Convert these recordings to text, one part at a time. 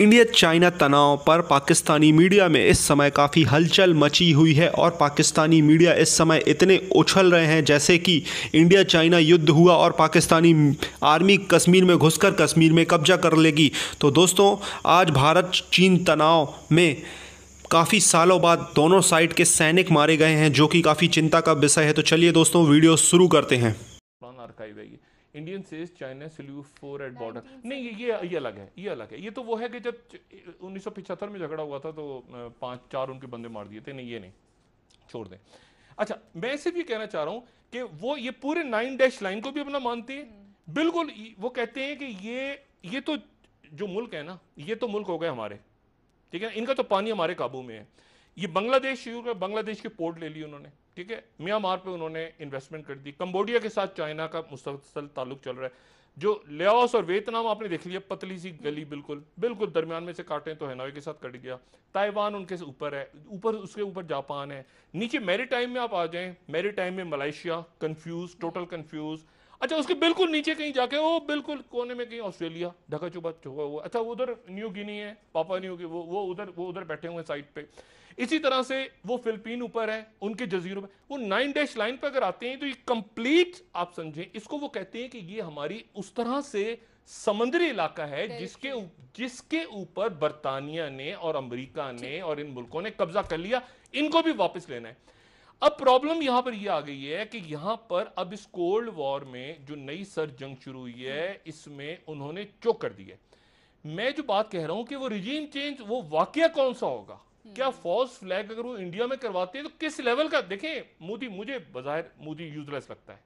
India China तनाव पर Pakistani media में इस समय काफ़ी हलचल मची हुई है और पाकिस्तानी मीडिया इस समय इतने उछल रहे हैं जैसे कि इंडिया चाइना युद्ध हुआ और पाकिस्तानी आर्मी कश्मीर में घुसकर कश्मीर में कब्जा कर लेगी तो दोस्तों आज भारत चीन तनाव में काफ़ी सालों बाद दोनों साइड के सैनिक मारे गए हैं जो कि काफ़ी चिंता का विषय है तो चलिए दोस्तों वीडियो शुरू करते हैं इंडियन सेज चाइना सल्यू फोर एट बॉर्डर नहीं ये ये ये अलग है ये अलग है ये तो वो है कि जब उन्नीस में झगड़ा हुआ था तो पाँच चार उनके बंदे मार दिए थे नहीं ये नहीं छोड़ दें अच्छा मैं सिर्फ ये कहना चाह रहा हूँ कि वो ये पूरे नाइन डैश लाइन को भी अपना मानते हैं हम्म। बिल्कुल वो कहते हैं कि ये ये तो जो मुल्क है ना ये तो मुल्क हो गए हमारे ठीक है इनका तो पानी हमारे काबू में है ये बांग्लादेश शुरू कर बांग्लादेश के पोर्ट ले लिए उन्होंने ठीक है म्यांमार पे उन्होंने इन्वेस्टमेंट कर दी कंबोडिया के साथ चाइना का मुसलसल ताल्लुक चल रहा है जो लेस और वियतनाम आपने देख लिया पतली सी गली बिल्कुल बिल्कुल दरमियान में से काटे तो हैनोई के साथ कट गया ताइवान उनके ऊपर है ऊपर उसके ऊपर जापान है नीचे टाइम में आप आ मेरी टाइम में मलेशिया कंफ्यूज टोटल कंफ्यूज अच्छा उसके बिल्कुल नीचे कहीं जाके वो बिल्कुल कोने में कहीं ऑस्ट्रेलिया ढका चुका हुआ अच्छा उधर न्यू गिनी है पापा न्यू वो वो उधर वो उधर बैठे हुए साइड पे इसी तरह से वो फिलिपीन ऊपर है उनके जजीरों पर वो नाइन डैश लाइन पर अगर आते हैं तो ये कंप्लीट आप समझें इसको वो कहते हैं कि ये हमारी उस तरह से समुद्री इलाका है जिसके जिसके ऊपर बर्तानिया ने और अमेरिका ने और इन मुल्कों ने कब्जा कर लिया इनको भी वापस लेना है अब प्रॉब्लम यहां पर यह आ गई है कि यहां पर अब इस कोल्ड वॉर में जो नई सर जंग शुरू हुई है इसमें उन्होंने चोक कर दिया मैं जो बात कह रहा हूं कि वो रिजीम चेंज वो वाक्य कौन सा होगा हम्म। क्या फॉल्स फ्लैग अगर वो इंडिया में करवाते हैं तो किस लेवल का देखें मोदी मुझे बाहर मोदी यूजलेस लगता है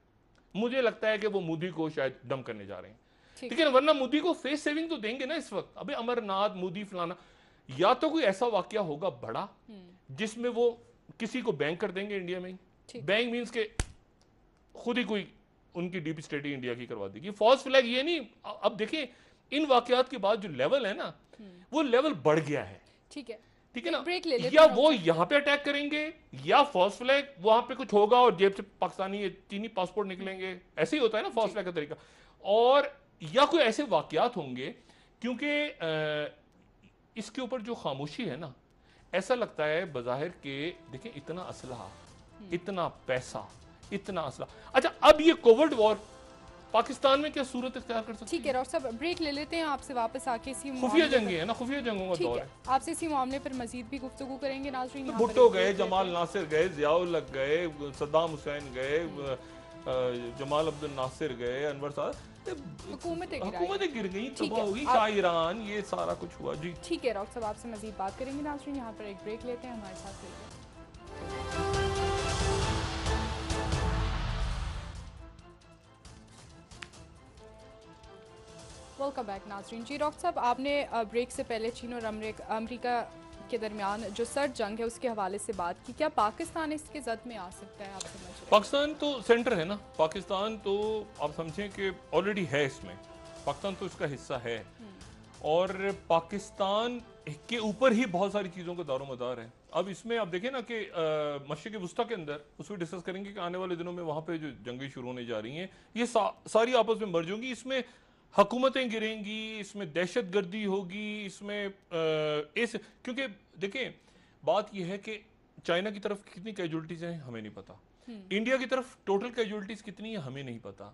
मुझे लगता है कि वो मोदी को शायद दम करने जा रहे हैं लेकिन वरना मोदी को फेस सेविंग तो देंगे ना इस वक्त अबे अमरनाथ मोदी फलाना या तो कोई ऐसा वाक्य होगा बड़ा हम्म। जिसमें वो किसी को बैंक कर देंगे इंडिया में बैंक मीन के खुद ही कोई उनकी डीप स्टेटी इंडिया की करवा देगी फॉल्स फ्लैग ये नहीं अब देखिए इन वाकयात के बाद जो लेवल है ना हम्म। वो लेवल बढ़ गया है ठीक है ठीक है ना ब्रेक ले या वो यहाँ पे अटैक करेंगे या फर्स्ट फ्लैग वहां पे कुछ होगा और जेब से पाकिस्तानी चीनी पासपोर्ट निकलेंगे ऐसे ही होता है ना फर्स्ट फ्लैग का तरीका और या कोई ऐसे वाकयात होंगे क्योंकि इसके ऊपर जो खामोशी है ना ऐसा लगता है बाहिर के देखें इतना असलाह हम्म। इतना पैसा इतना असला अच्छा अब ये कोविड वॉर पाकिस्तान में क्या सूरत इख्तियार कर सकते ठीक है डॉक्टर साहब ब्रेक ले लेते हैं आपसे वापस आके इसी खुफिया जंगे है ना खुफिया जंगों का दौर है आपसे इसी मामले पर मजीद भी गुफ्तु करेंगे नाजरीन तो भुट्टो गए जमाल नासिर गए जियाउलक गए सद्दाम हुसैन गए हम्म। जमाल अब्दुल नासिर गए अनवर साहब हुकूमतें गिर गई तबाह होगी का ईरान ये सारा कुछ हुआ जी ठीक है डॉक्टर साहब आपसे मजीद बात करेंगे नाजरीन यहाँ पर एक ब्रेक लेते हैं हमारे साथ वेलकम बैक नाजरीन जी डॉक्टर साहब आपने ब्रेक से पहले चीन और अमरीका के दरमियान जो सर्द जंग है उसके हवाले से बात की क्या पाकिस्तान इसके जद में आ सकता है आप समझ पाकिस्तान तो सेंटर है ना पाकिस्तान तो आप समझें कि ऑलरेडी है इसमें पाकिस्तान तो इसका हिस्सा है हम्म। और पाकिस्तान के ऊपर ही बहुत सारी चीज़ों का दारोमदार है अब इसमें आप देखें ना कि मशी के वस्ती के अंदर उसमें डिस्कस करेंगे कि आने वाले दिनों में वहाँ पे जो जंगें शुरू होने जा रही हैं ये सा, सारी आपस में मर जाएंगी इसमें हुकूमतें गिरेंगी इसमें दहशत गर्दी होगी इसमें इस क्योंकि देखें बात यह है कि चाइना की तरफ कितनी कैजुअलिटीज़ हैं हमें नहीं पता हम्म। इंडिया की तरफ टोटल कैजुअलिटीज़ कितनी है हमें नहीं पता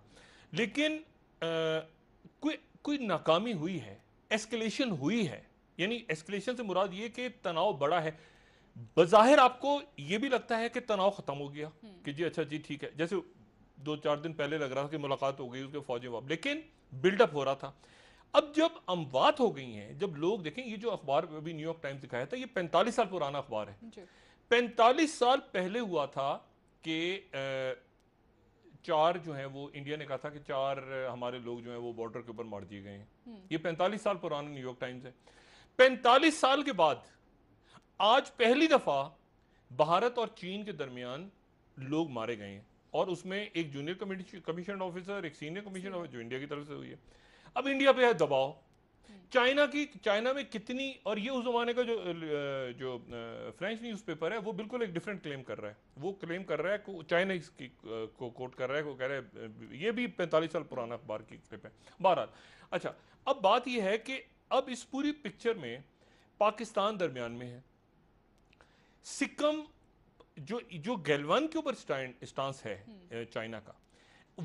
लेकिन कोई कोई नाकामी हुई है एस्केलेशन हुई है यानी एस्केलेशन से मुराद ये कि तनाव बड़ा है बज़ाहिर आपको ये भी लगता है कि तनाव ख़त्म हो गया हम्म। कि जी अच्छा जी ठीक है जैसे दो चार दिन पहले लग रहा था कि मुलाकात हो गई उसके फौजी वाप लेकिन बिल्डअप हो रहा था अब जब अमवात हो गई हैं जब लोग देखें ये जो अखबार अभी न्यूयॉर्क टाइम्स दिखाया था ये पैंतालीस साल पुराना अखबार है पैंतालीस साल पहले हुआ था कि चार जो है वो इंडिया ने कहा था कि चार हमारे लोग जो है वो बॉर्डर के ऊपर मार दिए गए हैं हम्म। ये पैंतालीस साल पुराना न्यूयॉर्क टाइम्स है पैंतालीस साल के बाद आज पहली दफा भारत और चीन के दरमियान लोग मारे गए हैं और उसमें एक जूनियर कमीशन ऑफिसर एक सीनियर कमीशन ऑफिसर जो इंडिया की तरफ से हुई है अब इंडिया पे है दबाव चाइना हम्म। की चाइना में कितनी और ये उस जमाने का जो जो फ्रेंच न्यूज़पेपर है वो बिल्कुल एक डिफरेंट क्लेम कर रहा है वो क्लेम कर रहा है को चाइना की को कोट कर रहा है वो कह रहा है ये भी पैंतालीस साल पुराना अखबार की क्लिप है बहरहाल अच्छा अब बात ये है कि अब इस पूरी पिक्चर में पाकिस्तान दरमियान में है सिक्कम जो जो गैलवान के ऊपर स्टांस है हम्म। चाइना का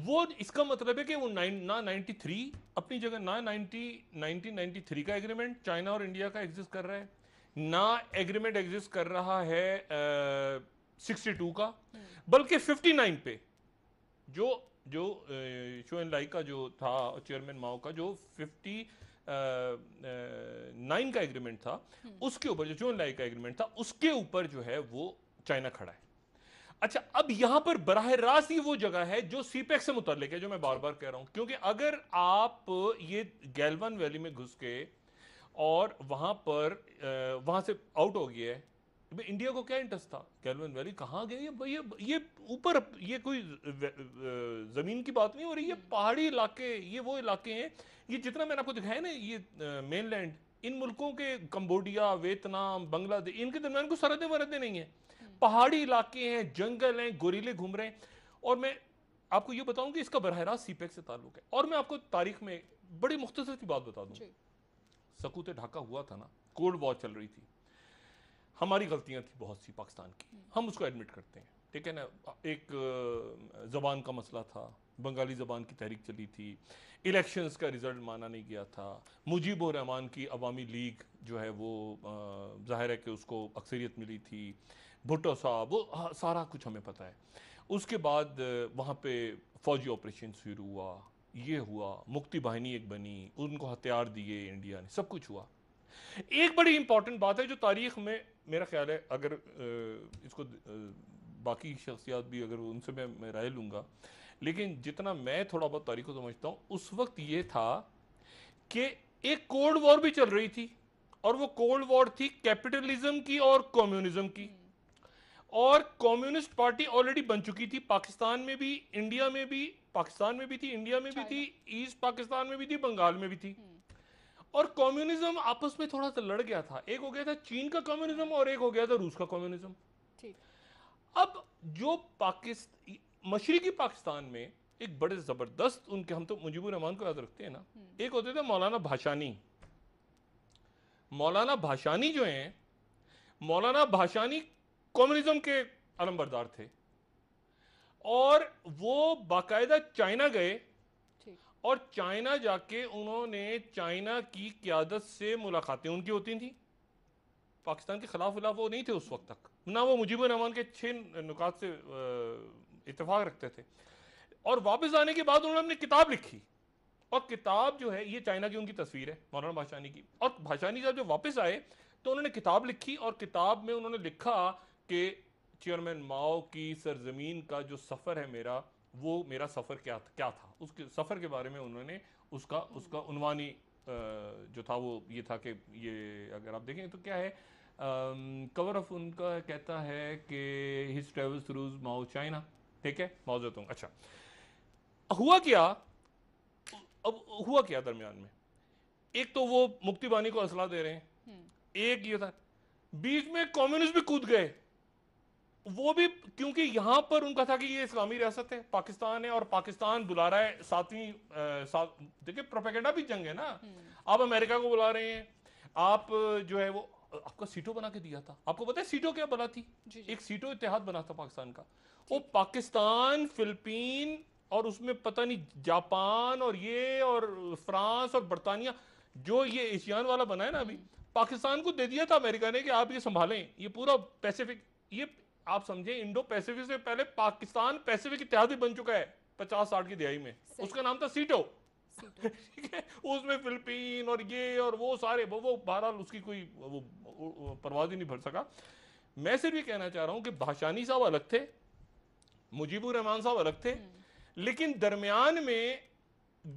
वो इसका मतलब है कि वो नाइन ना नाइन्टी थ्री अपनी जगह ना नाइनटीन 90 थ्री का एग्रीमेंट चाइना और इंडिया का एग्जिस्ट कर रहा है ना एग्रीमेंट एग्जिस्ट कर रहा है सिक्सटी टू का हम्म। बल्कि फिफ्टी नाइन पे जो जो शो एन लाई का जो था चेयरमैन माओ का जो फिफ्टी नाइन का एग्रीमेंट था हम्म। उसके ऊपर जो एन लाई का एग्रीमेंट था उसके ऊपर जो है वो चाइना खड़ा है अच्छा अब यहां पर बराह रास्त ही वो जगह है जो सीपेक से मुतल है जो मैं बार बार कह रहा हूं क्योंकि अगर आप ये गैलवन वैली में घुस के और वहां पर वहां से आउट हो गया है इंडिया को क्या इंटरेस्ट था कैलवन वैली कहाँ गए ये ये ऊपर ये, ये कोई ज़मीन की बात नहीं हो रही ये पहाड़ी इलाके ये वो इलाके हैं ये जितना मैंने आपको दिखाया ना ये मेनलैंड इन मुल्कों के कंबोडिया वियतनाम बांग्लादेश इनके दरमियान को सरहदें वरहदें नहीं है पहाड़ी इलाके हैं जंगल हैं गोरीले घूम रहे हैं और मैं आपको ये बताऊं कि इसका बरह रास्त सीपैक e से ताल्लुक है और मैं आपको तारीख में बड़ी मुख्तर की बात बता दूँ सकूत ढाका हुआ था ना कोल्ड वॉर चल रही थी हमारी गलतियां थी बहुत सी पाकिस्तान की हम्म। हम उसको एडमिट करते हैं ठीक है ना एक ज़बान का मसला था बंगाली ज़बान की तहरीक चली थी इलेक्शंस का रिज़ल्ट माना नहीं गया था मुजीब रहमान की अवामी लीग जो है वो ज़ाहिर है कि उसको अक्सरियत मिली थी भुट्टो साहब वो हाँ, सारा कुछ हमें पता है उसके बाद वहाँ पे फौजी ऑपरेशन शुरू हुआ ये हुआ मुक्ति वाहिनी एक बनी उनको हथियार दिए इंडिया ने सब कुछ हुआ एक बड़ी इंपॉर्टेंट बात है जो तारीख में मेरा ख्याल है अगर इसको बाकी शख्सियात भी अगर उनसे मैं, मैं राय लूँगा लेकिन जितना मैं थोड़ा बहुत तारीख को समझता हूँ उस वक्त ये था कि एक कोल्ड वॉर भी चल रही थी और वो कोल्ड वॉर थी कैपिटलिज्म की और कम्युनिज्म की और कम्युनिस्ट पार्टी ऑलरेडी बन चुकी थी पाकिस्तान में भी इंडिया में भी पाकिस्तान में भी थी इंडिया में भी थी ईस्ट पाकिस्तान में भी थी बंगाल में भी थी और कम्युनिज्म आपस में थोड़ा सा लड़ गया था एक हो गया था चीन का कम्युनिज्म और एक हो गया था रूस का कम्युनिज्म अब जो पाकिस्तान मशरकी पाकिस्तान में एक बड़े जबरदस्त उनके हम तो मुजीबुर रहमान को याद रखते हैं ना हम्म। एक होते थे मौलाना भाषानी मौलाना भाषानी जो हैं मौलाना भाषानी कम्युनिज्म के अलमबरदार थे और वो बाकायदा चाइना गए और चाइना जाके उन्होंने चाइना की क्यादत से मुलाकातें उनकी होती थी पाकिस्तान के खिलाफ विलाफ वो नहीं थे उस वक्त तक ना वो मुजीब रहमान के छः नुकात से इतफाक रखते थे और वापस आने के बाद उन्होंने अपनी किताब लिखी और किताब जो है ये चाइना की उनकी तस्वीर है मौलाना भाषानी की और भाषानी साहब जब वापस आए तो उन्होंने किताब लिखी और किताब में उन्होंने लिखा कि चेयरमैन माओ की सरजमीन का जो सफ़र है मेरा वो मेरा सफ़र क्या क्या था उसके सफ़र के बारे में उन्होंने उसका उसका उनवानी जो था वो ये था कि ये अगर आप देखें तो क्या है कवर ऑफ उनका कहता है कि his travels through Mao China ठीक है माओजतों अच्छा हुआ क्या अब हुआ क्या दरमियान में एक तो वो मुक्तिबानी को असला दे रहे हैं हम्म। एक ये था बीच में कम्युनिस्ट भी कूद गए वो भी क्योंकि यहां पर उनका था कि ये इस्लामी रियासत है पाकिस्तान है और पाकिस्तान बुला रहा है सातवीं सात देखिए प्रोपेगेंडा भी जंग है ना हम्म। आप अमेरिका को बुला रहे हैं आप जो है वो आपका सीटों बना के दिया था आपको पता है सीटों क्या बना थी जी जी। एक सीटों इतिहाद बना था पाकिस्तान का वो पाकिस्तान फिलिपीन और उसमें पता नहीं जापान और ये और फ्रांस और बर्तानिया जो ये एशियान वाला बना है ना अभी हम्म। पाकिस्तान को दे दिया था अमेरिका ने कि आप ये संभालें ये पूरा पैसिफिक ये आप समझे इंडो पैसिफिक से पहले पाकिस्तान पैसिफिक इतिहास भी बन चुका है पचास साठ की दिहाई में उसका नाम था सीटो उसमें फिलिपीन और ये और वो सारे वो वो बहरहाल उसकी कोई वो परवाज ही नहीं भर सका मैं सिर्फ ये कहना चाह रहा हूं कि भाषानी साहब अलग थे मुजीबुर रहमान साहब अलग थे हम्म। लेकिन दरमियान में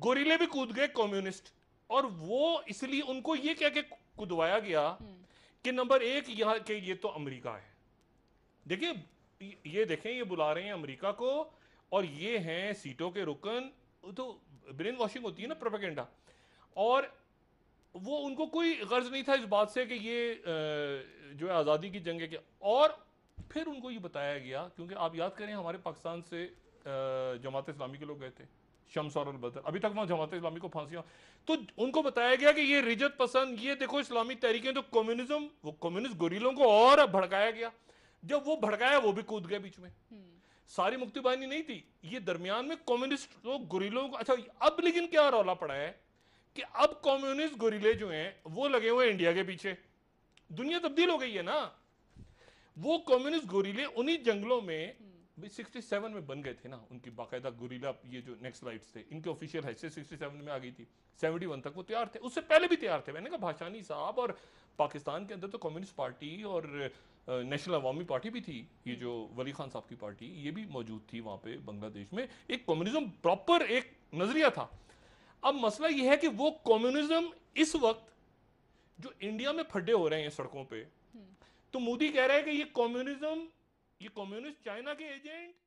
गोरीले भी कूद गए कम्युनिस्ट और वो इसलिए उनको ये कह के गया हम्म। कि नंबर एक यहाँ के ये तो अमेरिका है देखिए ये देखें ये बुला रहे हैं अमेरिका को और ये हैं सीटों के रुकन तो ब्रेन वॉशिंग होती है ना प्रोपेगेंडा और वो उनको कोई गर्ज नहीं था इस बात से कि ये जो है आज़ादी की जंग है क्या और फिर उनको ये बताया गया क्योंकि आप याद करें हमारे पाकिस्तान से जमात इस्लामी के लोग गए थे शम्स और बदर अभी तक वहाँ जमात इस्लामी को फांसी तो उनको बताया गया कि ये रिजत पसंद ये देखो इस्लामी तहरीकें तो कम्युनिज्म वो कम्युनिस्ट गोरीलों को और भड़काया गया जब वो भड़काया वो भी कूद गया बीच में हम्म। सारी मुक्ति वाहिनी नहीं थी ये दरमियान में कम्युनिस्ट लोग गुरीलों अच्छा अब लेकिन क्या रौला पड़ा है कि अब कम्युनिस्ट गुरीले जो हैं वो लगे हुए इंडिया के पीछे दुनिया तब्दील हो गई है ना वो कम्युनिस्ट गोरीले उन्हीं जंगलों में सिक्सटी हम्म। सेवन में बन गए थे ना उनकी बाकायदा गुरीला ये जो नेक्स्ट लाइट्स थे इनके ऑफिशियल हैसियत सिक्सटी सेवन में आ गई थी सेवेंटी वन तक वो तैयार थे उससे पहले भी तैयार थे मैंने कहा भाषानी साहब और पाकिस्तान के अंदर तो कम्युनिस्ट पार्टी और नेशनल अवामी पार्टी भी थी ये जो वली खान साहब की पार्टी ये भी मौजूद थी वहाँ पे बांग्लादेश में एक कम्युनिज्म प्रॉपर एक नज़रिया था अब मसला ये है कि वो कम्युनिज्म इस वक्त जो इंडिया में फड्डे हो रहे हैं सड़कों पे हम्म। तो मोदी कह रहा है कि ये कम्युनिज्म ये कम्युनिस्ट चाइना के एजेंट